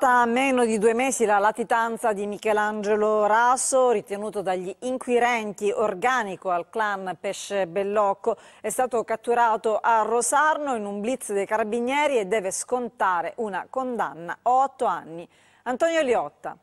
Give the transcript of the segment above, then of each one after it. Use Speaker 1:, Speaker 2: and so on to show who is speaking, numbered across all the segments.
Speaker 1: A meno di due mesi la latitanza di Michelangelo Raso, ritenuto dagli inquirenti organico al clan Pesce Bellocco, è stato catturato a Rosarno in un blitz dei carabinieri e deve scontare una condanna a otto anni. Antonio Liotta.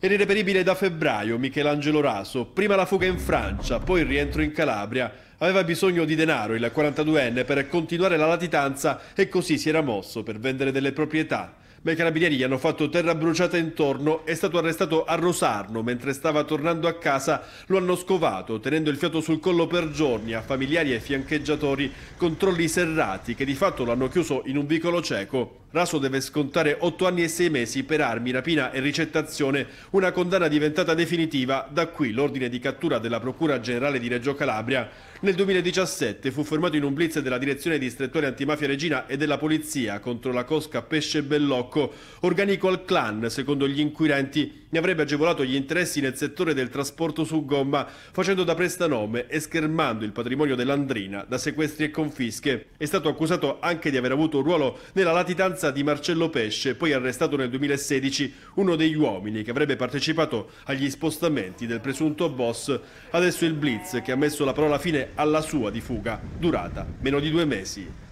Speaker 2: Era irreperibile da febbraio Michelangelo Raso, prima la fuga in Francia, poi il rientro in Calabria. Aveva bisogno di denaro il 42enne per continuare la latitanza e così si era mosso per vendere delle proprietà. Ma i carabinieri gli hanno fatto terra bruciata intorno, è stato arrestato a Rosarno, mentre stava tornando a casa lo hanno scovato, tenendo il fiato sul collo per giorni a familiari e fiancheggiatori, controlli serrati che di fatto lo hanno chiuso in un vicolo cieco. Raso deve scontare 8 anni e 6 mesi per armi, rapina e ricettazione, una condanna diventata definitiva, da qui l'ordine di cattura della Procura Generale di Reggio Calabria. Nel 2017 fu fermato in un blitz della Direzione Distrettuale Antimafia Regina e della Polizia contro la cosca Pesce Bellocco, organico al clan, secondo gli inquirenti, ne avrebbe agevolato gli interessi nel settore del trasporto su gomma, facendo da prestanome e schermando il patrimonio dell'Andrina da sequestri e confische. È stato accusato anche di aver avuto un ruolo nella latitanza scomparsa di Marcello Pesce, poi arrestato nel 2016, uno degli uomini che avrebbe partecipato agli spostamenti del presunto boss, adesso il Blitz che ha messo la parola fine alla sua di fuga, durata meno di due mesi.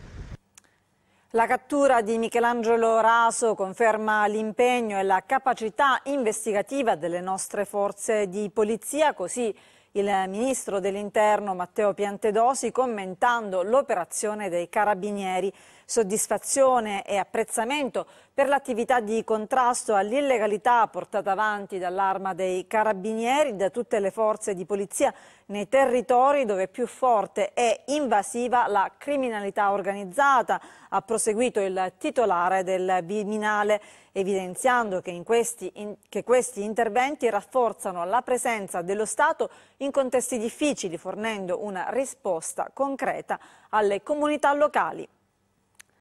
Speaker 1: La cattura di Michelangelo Raso conferma l'impegno e la capacità investigativa delle nostre forze di polizia, così il ministro dell'interno Matteo Piantedosi commentando l'operazione dei carabinieri. Soddisfazione e apprezzamento per l'attività di contrasto all'illegalità portata avanti dall'arma dei carabinieri, da tutte le forze di polizia nei territori dove più forte e invasiva la criminalità organizzata, ha proseguito il titolare del Biminale, evidenziando che, in questi, in, che questi interventi rafforzano la presenza dello Stato in contesti difficili, fornendo una risposta concreta alle comunità locali.